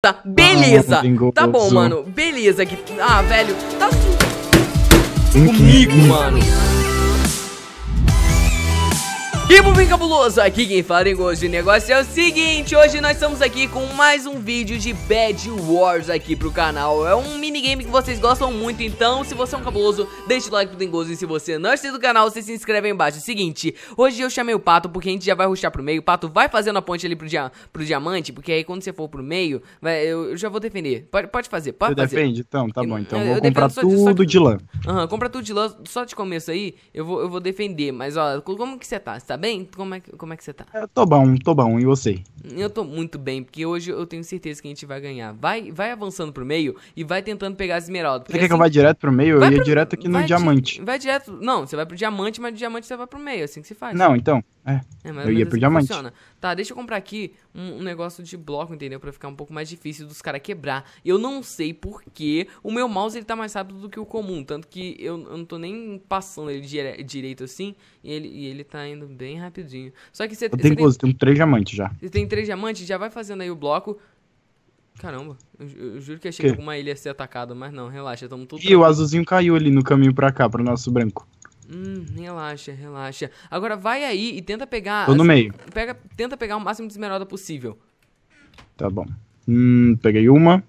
Tá, ah, beleza. Ah, tá bom, mano. Beleza. Ah, velho. Tá hum, hum, Comigo, hum. mano. E bem cabuloso, aqui quem fala em gosto de negócio é o seguinte Hoje nós estamos aqui com mais um vídeo de Bad Wars aqui pro canal É um minigame que vocês gostam muito, então se você é um cabuloso, deixa o like pro Dengoso E se você não é inscrito no canal, você se inscreve aí embaixo o Seguinte, hoje eu chamei o Pato porque a gente já vai ruxar pro meio O Pato vai fazendo a ponte ali pro, dia, pro diamante, porque aí quando você for pro meio, vai, eu, eu, já vou defender Pode, pode fazer, pode você fazer defende? Então, tá bom, então eu, vou eu comprar tudo só de lã Aham, uhum, compra tudo de lã, só de começo aí, eu vou, eu vou defender Mas ó, como que você tá? Você tá bem? Como é, que, como é que você tá? Eu tô bom, tô bom. E você? Eu tô muito bem, porque hoje eu tenho certeza que a gente vai ganhar. Vai, vai avançando pro meio e vai tentando pegar as esmeraldas. Você quer que eu assim vá direto pro meio? Eu ia pro, direto aqui no diamante. Di, vai direto. Não, você vai pro diamante, mas do diamante você vai pro meio, é assim que se faz. Não, então. É, é mas eu ia assim Tá, deixa eu comprar aqui um, um, negócio de bloco, entendeu? Pra ficar um pouco mais difícil dos caras quebrar. Eu não sei porquê. O meu mouse, ele tá mais rápido do que o comum. Tanto que eu, eu não tô nem passando ele dire, direito assim. E ele, e ele tá indo bem rapidinho. Só que você tem... tem três diamantes já. Você tem três diamantes? Já vai fazendo aí o bloco. Caramba, eu, eu, juro que achei que? que alguma ilha ia ser atacada, mas não, relaxa, tamo tudo. E o azulzinho caiu ali no caminho pra cá, pro nosso branco. Hum, relaxa, relaxa. Agora vai aí e tenta pegar. Tô no meio. Pega, tenta pegar o máximo de esmeralda possível. Tá bom. Hum, peguei uma.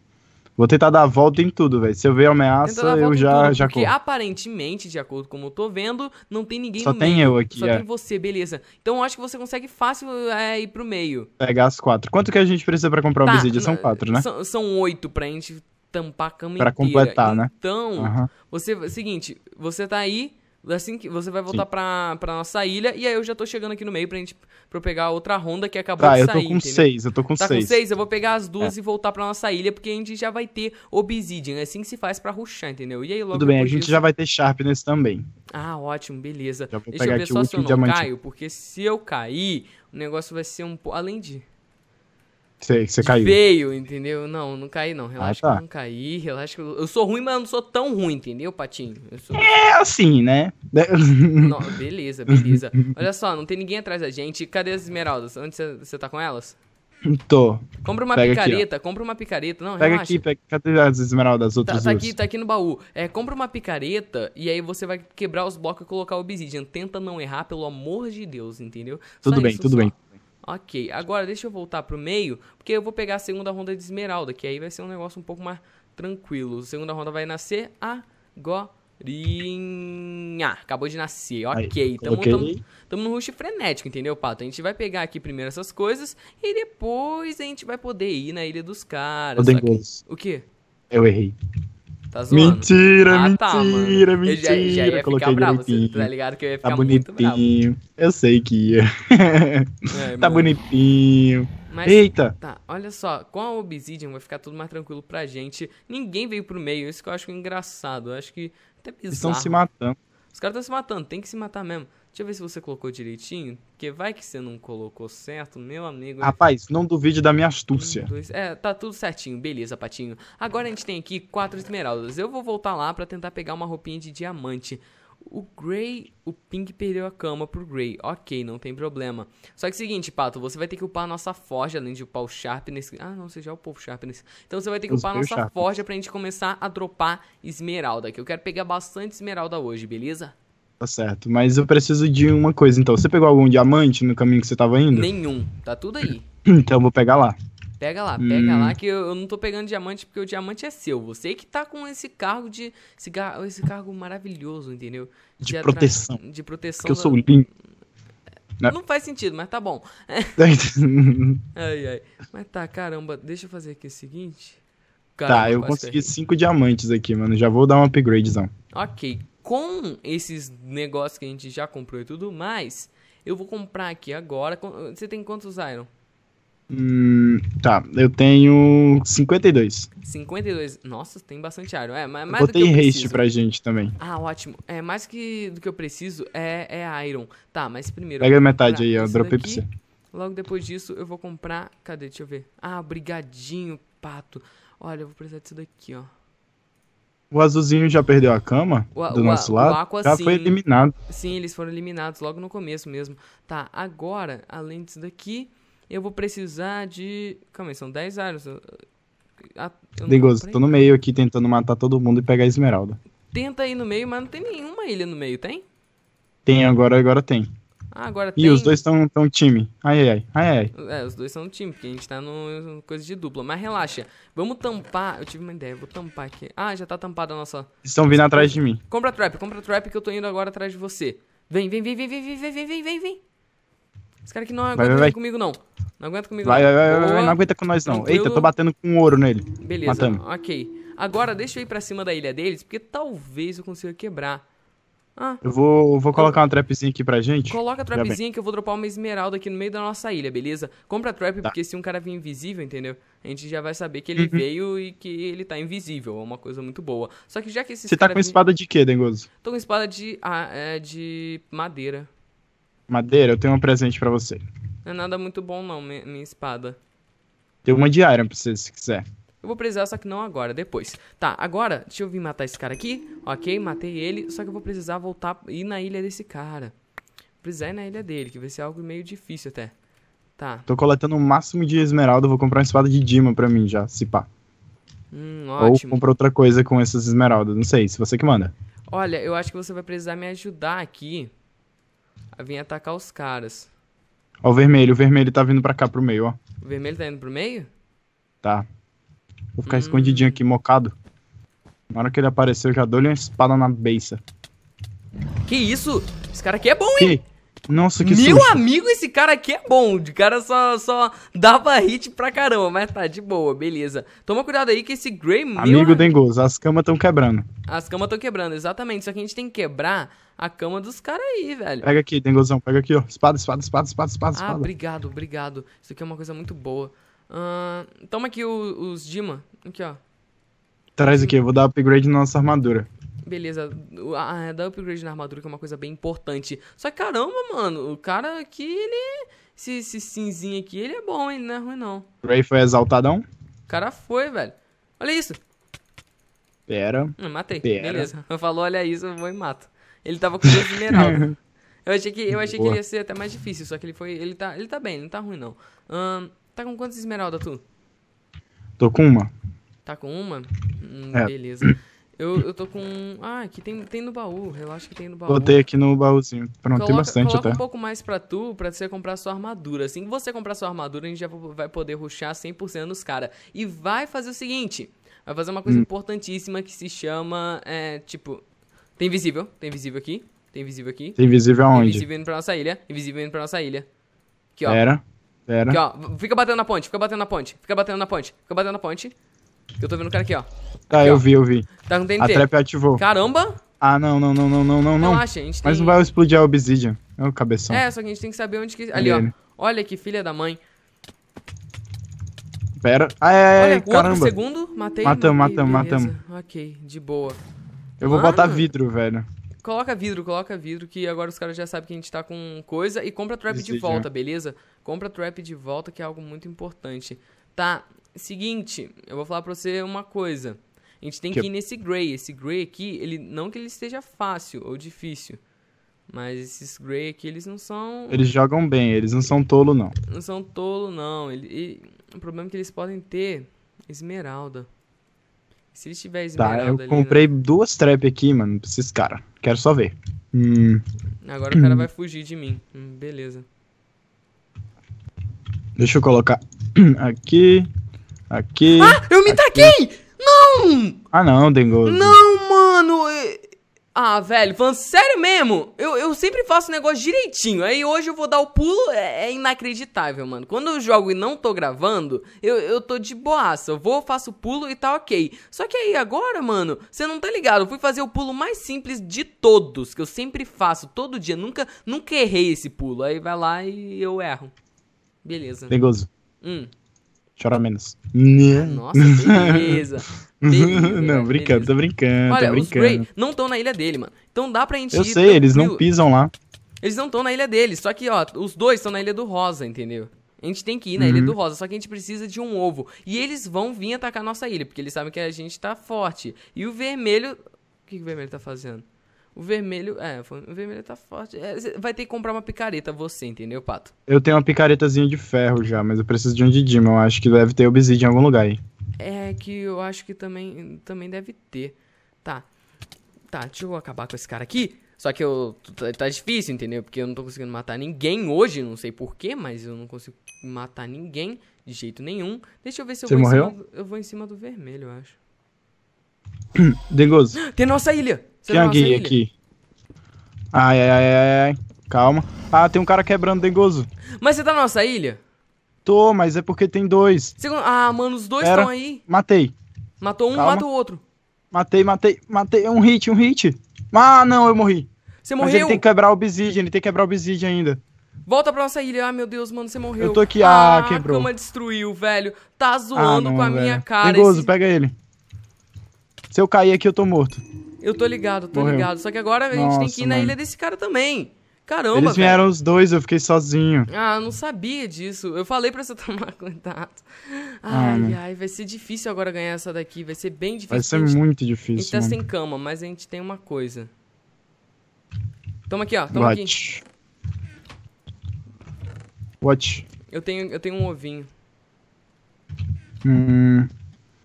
Vou tentar dar a volta em tudo, velho. Se eu ver a ameaça, eu já, tudo, já Porque corro. aparentemente, de acordo com como eu tô vendo, não tem ninguém Só no meio. Só tem eu aqui, Só é. tem você, beleza. Então eu acho que você consegue fácil é, ir pro meio. Pegar as quatro. Quanto que a gente precisa para comprar tá, obsidian? São quatro, né? São, são oito pra gente tampar a cama pra inteira. completar, então, né? Então, uhum. você... Seguinte, você tá aí, Assim que você vai voltar pra, pra nossa ilha, e aí eu já tô chegando aqui no meio pra, gente, pra eu pegar outra ronda que acabou tá, de sair. eu tô com entendeu? seis, eu tô com tá seis. Tá com seis, eu vou pegar as duas é. e voltar pra nossa ilha, porque a gente já vai ter Obsidian, é assim que se faz pra ruxar, entendeu? E aí logo Tudo bem, a gente disso... já vai ter Sharpness também. Ah, ótimo, beleza. Já vou Deixa pegar eu ver aqui só o se eu não diamante. caio, porque se eu cair, o negócio vai ser um pouco... Além de... Sei você caiu. Veio, entendeu? Não, não caí não. Ah, relaxa ah, tá. que eu tá. não caí, relaxa que eu... eu sou ruim, mas eu não sou tão ruim, entendeu, Patinho? Sou... É assim, né? Não, beleza, beleza. Olha só, não tem ninguém atrás da gente. Cadê as esmeraldas? Onde você tá com elas? Tô. Compra uma pega picareta, aqui, compra uma picareta. Não, pega relaxa. aqui, pega. Cadê as esmeraldas tá, outras? Tá, tá aqui, tá aqui no baú. É, compra uma picareta e aí você vai quebrar os blocos e colocar o obsidian. Tenta não errar, pelo amor de Deus, entendeu? Tudo só bem, isso, tudo só. bem. Ok, agora deixa eu voltar pro meio, porque eu vou pegar a segunda ronda de esmeralda, que aí vai ser um negócio um pouco mais tranquilo. A segunda ronda vai nascer agora. Acabou de nascer, ok. Estamos okay. no rush frenético, entendeu, Pato? A gente vai pegar aqui primeiro essas coisas e depois a gente vai poder ir na Ilha dos Caras. Que... O quê? Eu errei. Tá zoando. Mentira, ah, mentira, tá, mentira. Eu já, já ia Coloquei ficar bravo, você, tá ligado? Que eu ia tá ficar tá bonitinho. Eu sei que ia. É, tá mano. bonitinho. Mas, Eita! Tá, olha só, com a Obsidian vai ficar tudo mais tranquilo pra gente. Ninguém veio pro meio, isso que eu acho engraçado. Eu acho que até bizarro. Eles estão se matando. Os caras estão se matando, tem que se matar mesmo. Deixa eu ver se você colocou direitinho, porque vai que você não colocou certo, meu amigo. Rapaz, não duvide da minha astúcia. Um, dois, é, tá tudo certinho, beleza, Patinho. Agora a gente tem aqui quatro esmeraldas. Eu vou voltar lá para tentar pegar uma roupinha de diamante. O Grey, o Pink perdeu a cama pro Grey. Ok, não tem problema. Só que é o seguinte, Pato, você vai ter que upar a nossa forja, além de upar o Sharpness. Ah, não, você já upou o Sharpness. Então você vai ter que upar a nossa forja pra gente começar a dropar esmeralda, que eu quero pegar bastante esmeralda hoje, beleza? Tá certo, mas eu preciso de uma coisa então. Você pegou algum diamante no caminho que você tava indo? Nenhum, tá tudo aí. então eu vou pegar lá. Pega lá, hum. pega hum. lá, que eu, eu, não tô pegando diamante porque o diamante é seu. Você que tá com esse cargo de. Esse, esse cargo maravilhoso, entendeu? De, de proteção. De proteção. Porque da... eu sou limpo. É, não. Né? não faz sentido, mas tá bom. ai, ai. Mas tá, caramba, deixa eu fazer aqui o seguinte. Tá, caramba, tá, eu consegui cinco diamantes aqui, mano. Já vou dar um upgradezão. Ok, com esses negócios que a gente já comprou e tudo mais, eu vou comprar aqui agora. Você tem quantos Iron? Hum, tá, eu tenho 52. 52. Nossa, tem bastante Iron. É, mais eu Botei do que eu haste pra gente também. Ah, ótimo. É, mais que do que eu preciso é, é Iron. Tá, mas primeiro. Pega metade aí, eu dropei pra você. Logo depois disso, eu vou comprar. Cadê? Deixa eu ver. Ah, brigadinho, pato. Olha, eu vou precisar disso daqui, ó. O azulzinho já perdeu a cama o, do o, nosso lado. O Aqua, já sim. foi eliminado. Sim, eles foram eliminados logo no começo mesmo. Tá, agora, além disso daqui, eu vou precisar de. Calma aí, são 10 áreas. Ligoso, tô no meio aqui tentando matar todo mundo e pegar a esmeralda. Tenta ir no meio, mas não tem nenhuma ilha no meio, tem? Tem, agora, agora tem. Ah, agora tem... E os dois estão tão time. Ai, ai, ai, ai, ai. É, os dois são time, porque a gente tá no coisa de dupla. Mas relaxa. Vamos tampar. Eu tive uma ideia, vou tampar aqui. Ah, já tá tampada a nossa. Estão vindo atrás de mim. Compra trap, compra trap que eu tô indo agora atrás de você. Vem, vem, vem, vem, vem, vem, vem, vem, vem, vem, vem. Esse cara aqui não aguenta vai, vai, comigo, não. Não aguenta comigo, vai, não. Vai, vai, vai, não aguenta com nós, não. Tranquilo. Eita, eu tô batendo com ouro nele. Beleza, Matamos. ok. Agora deixa eu ir pra cima da ilha deles, porque talvez eu consiga quebrar. Ah. Eu vou, vou colocar uma trapzinha aqui pra gente. Coloca a trapzinha que eu vou dropar uma esmeralda aqui no meio da nossa ilha, beleza? Compra a trap, tá. porque se um cara vir invisível, entendeu? A gente já vai saber que ele uhum. veio e que ele tá invisível. É uma coisa muito boa. Só que já que esse. Você tá com vem... espada de quê, Dengoso? Tô com espada de. Ah, é, de madeira. Madeira? Eu tenho um presente para você. Não é nada muito bom, não, minha, minha espada. Tem uma de iron pra você, se quiser. Eu vou precisar, só que não agora, depois. Tá, agora, deixa eu vir matar esse cara aqui. Ok, matei ele. Só que eu vou precisar voltar ir na ilha desse cara. precisar ir na ilha dele, que vai ser algo meio difícil até. Tá. Tô coletando o máximo de esmeralda, vou comprar uma espada de Dima pra mim já, se pá. Hum, ótimo. Ou comprar outra coisa com essas esmeraldas, não sei, se você que manda. Olha, eu acho que você vai precisar me ajudar aqui a vir atacar os caras. Ó, o vermelho, o vermelho tá vindo pra cá pro meio, ó. O vermelho tá indo pro meio? Tá. Vou ficar hum. escondidinho aqui, mocado. Na hora que ele apareceu, eu já dou-lhe uma espada na beça. Que isso? Esse cara aqui é bom, que? hein? Nossa, que Meu susto. amigo, esse cara aqui é bom. De cara só, só dava hit pra caramba, mas tá de boa, beleza. Toma cuidado aí que esse Grey Amigo Dengos, as camas estão quebrando. As camas estão quebrando, exatamente. Só que a gente tem que quebrar a cama dos caras aí, velho. Pega aqui, Dengozão, pega aqui, ó. Espada, espada, espada, espada, espada. Ah, espada. obrigado, obrigado. Isso aqui é uma coisa muito boa. Uh, toma aqui o, os Dima. Aqui, ó. Traz aqui, eu vou dar upgrade na nossa armadura. Beleza, ah, dá upgrade na armadura, que é uma coisa bem importante. Só que caramba, mano, o cara aqui, ele. Esse, esse cinzinho aqui, ele é bom, hein? Não é ruim, não. O Ray foi exaltadão? O cara foi, velho. Olha isso. Pera. Hum, matei. Pera. Beleza. Falou, olha isso, eu vou e mato. Ele tava com dois esmeralda. eu achei, que, eu achei que ele ia ser até mais difícil, só que ele foi. Ele tá, ele tá bem, não tá ruim, não. Hum, Tá com quantas esmeralda tu? Tô com uma. Tá com uma? Hum, é. Beleza. Eu, eu tô com. Ah, aqui tem, tem no baú. Relaxa que tem no baú. Botei aqui no baúzinho. Pronto, coloca, tem bastante coloca até. um pouco mais pra tu, pra você comprar sua armadura. Assim que você comprar sua armadura, a gente já vai poder ruxar 100% nos caras. E vai fazer o seguinte: vai fazer uma coisa hum. importantíssima que se chama. É, tipo. Tem invisível? Tem invisível aqui? Tem invisível aqui? Tem visível aonde? Tem indo pra nossa ilha. Invisível indo pra nossa ilha. Aqui, ó. Era. Pera. Aqui, ó. Fica batendo na ponte, fica batendo na ponte, fica batendo na ponte, fica batendo na ponte. Eu tô vendo o cara aqui, ó. Tá, aqui, eu ó. vi, eu vi. Tá com TNT. A trap ativou. Caramba! Ah, não, não, não, não, não, não, não. Relaxa, a gente tem... Mas não vai explodir a obsidian. É o cabeção. É, só que a gente tem que saber onde que... Ali, Ali ó. Olha que filha da mãe. Pera. Ah, é, Olha, caramba. Outro segundo, matei. Matamos, matamos, matamos. Ok, de boa. Eu Mano. vou botar vidro, velho. Coloca vidro, coloca vidro, que agora os caras já sabem que a gente tá com coisa. E compra trap de volta, beleza? Compra trap de volta, que é algo muito importante. Tá, seguinte, eu vou falar pra você uma coisa. A gente tem que, que ir nesse gray. Esse gray aqui, ele não que ele esteja fácil ou difícil. Mas esses gray aqui, eles não são. Eles jogam bem, eles não são tolo, não. Não são tolo, não. Ele, e, o problema é que eles podem ter esmeralda. Se ele Tá, eu ali, né? comprei né? duas trap aqui, mano, pra esses caras. Quero só ver. Hum. Agora o cara vai fugir de mim. Hum, beleza. Deixa eu colocar aqui, aqui... Ah, eu me aqui. taquei! Não! Ah não, Dengoso. Não! Ah, velho, falando sério mesmo, eu, eu sempre faço o negócio direitinho. Aí hoje eu vou dar o pulo, é, é, inacreditável, mano. Quando eu jogo e não tô gravando, eu, eu tô de boaça. Eu vou, faço o pulo e tá ok. Só que aí agora, mano, você não tá ligado. Eu fui fazer o pulo mais simples de todos, que eu sempre faço, todo dia. Nunca, nunca errei esse pulo. Aí vai lá e eu erro. Beleza. Perigoso. Hum. Chora menos. Ah, nossa, beleza. Beleza, não, brincando, beleza. tô brincando. Olha, tô brincando. os Grey não estão na ilha dele, mano. Então dá pra gente. Eu sei, tranquilo. eles não pisam lá. Eles não estão na ilha dele, só que, ó, os dois estão na ilha do Rosa, entendeu? A gente tem que ir na uhum. ilha do Rosa, só que a gente precisa de um ovo. E eles vão vir atacar a nossa ilha, porque eles sabem que a gente tá forte. E o vermelho. O que, que o vermelho tá fazendo? O vermelho, é, o vermelho tá forte. É, vai ter que comprar uma picareta você, entendeu, Pato? Eu tenho uma picaretazinha de ferro já, mas eu preciso de um de Dima. Eu acho que deve ter obsidian em algum lugar aí. É, que eu acho que também, também deve ter. Tá. Tá, deixa eu acabar com esse cara aqui. Só que eu. Tá, tá difícil, entendeu? Porque eu não tô conseguindo matar ninguém hoje, não sei porquê, mas eu não consigo matar ninguém de jeito nenhum. Deixa eu ver se eu Você vou morreu? em cima. Do, eu vou em cima do vermelho, eu acho. Dengoso. Tem nossa ilha! Você tem alguém aqui. Ai, ai, ai, ai, ai. Calma. Ah, tem um cara quebrando dengoso. Mas você tá na nossa ilha? Tô, mas é porque tem dois. Segundo... Ah, mano, os dois estão aí. Matei. Matou um, mata o outro. Matei, matei, matei. É um hit, um hit. Ah, não, eu morri. Você morreu? Mas ele tem que quebrar o obsidian, ele tem que quebrar o obsidian ainda. Volta pra nossa ilha. Ah, meu Deus, mano, você morreu. Eu tô aqui. Ah, ah quebrou. A cama destruiu, velho. Tá ah, zoando ah, não, com a velho. minha cara. Perigoso, esse... pega ele. Se eu cair aqui, eu tô morto. Eu tô ligado, tô Morreu. ligado. Só que agora a gente Nossa, tem que ir mano. na ilha desse cara também. Caramba, Eles vieram velho. os dois, eu fiquei sozinho. Ah, eu não sabia disso. Eu falei para você tomar contato. Ai, ah, ai, vai ser difícil agora ganhar essa daqui. Vai ser bem difícil. Vai ser muito difícil. A gente tá mano. sem cama, mas a gente tem uma coisa. Toma aqui, ó. Toma Watch. aqui. Watch. Eu tenho, eu tenho um ovinho. Hum.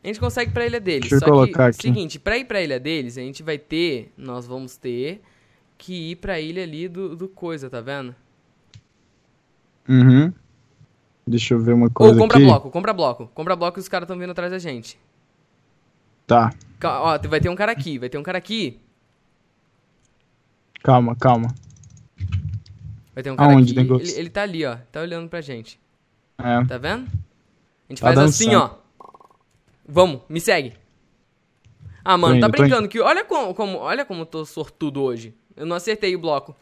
A gente consegue pra ilha deles. Deixa só eu colocar que, aqui. seguinte, pra ir pra ilha deles, a gente vai ter, nós vamos ter que ir pra ilha ali do, do coisa, tá vendo? Uhum. Deixa eu ver uma coisa Ou compra aqui. bloco, compra bloco. Compra bloco e os caras estão vindo atrás da gente. Tá. ó, vai ter um cara aqui, vai ter um cara aqui. Calma, calma. Vai ter um cara Aonde, aqui. Ele, ele tá ali, ó. Tá olhando pra gente. É. Tá vendo? A gente tá faz assim, ó. Vamos, me segue. Ah, mano, tá indo, tá brincando que olha como, como, olha como eu tô sortudo hoje. Eu não acertei o bloco.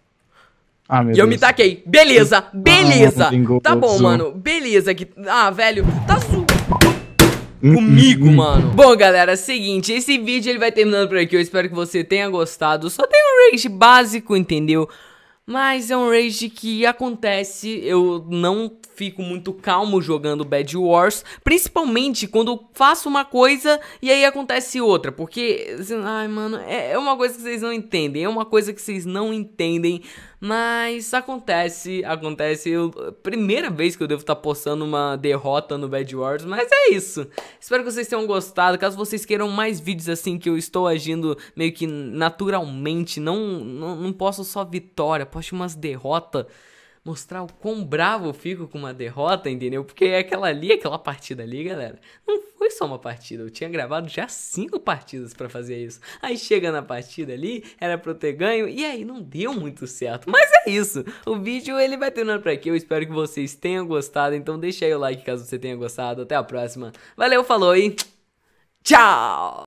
Ah, meu e eu me taquei. Beleza, ah, beleza. Ah, tá bom, mano. Beleza. Que... Ah, velho, tá su... Hum, comigo, hum, hum. mano. Bom, galera, é seguinte. Esse vídeo ele vai terminando por aqui. Eu espero que você tenha gostado. Só tem um rage básico, entendeu? Mas é um rage que acontece, eu não fico muito calmo jogando Bad Wars, principalmente quando faço uma coisa e aí acontece outra, porque, assim, ai mano, é, é uma coisa que vocês não entendem, é uma coisa que vocês não entendem mas acontece, acontece. Eu, primeira vez que eu devo estar tá postando uma derrota no Bad Wars, mas é isso. Espero que vocês tenham gostado. Caso vocês queiram mais vídeos assim que eu estou agindo meio que naturalmente, não, não, não posso só vitória, posso umas derrotas mostrar o quão bravo eu fico com uma derrota, entendeu? Porque é aquela ali, é aquela partida ali, galera, não foi só uma partida. Eu tinha gravado já cinco partidas para fazer isso. Aí chega na partida ali, era pra eu ter ganho, e aí não deu muito certo. Mas é isso. O vídeo ele vai terminando por aqui. Eu espero que vocês tenham gostado. Então deixa aí o like caso você tenha gostado. Até a próxima. Valeu, falou e tchau!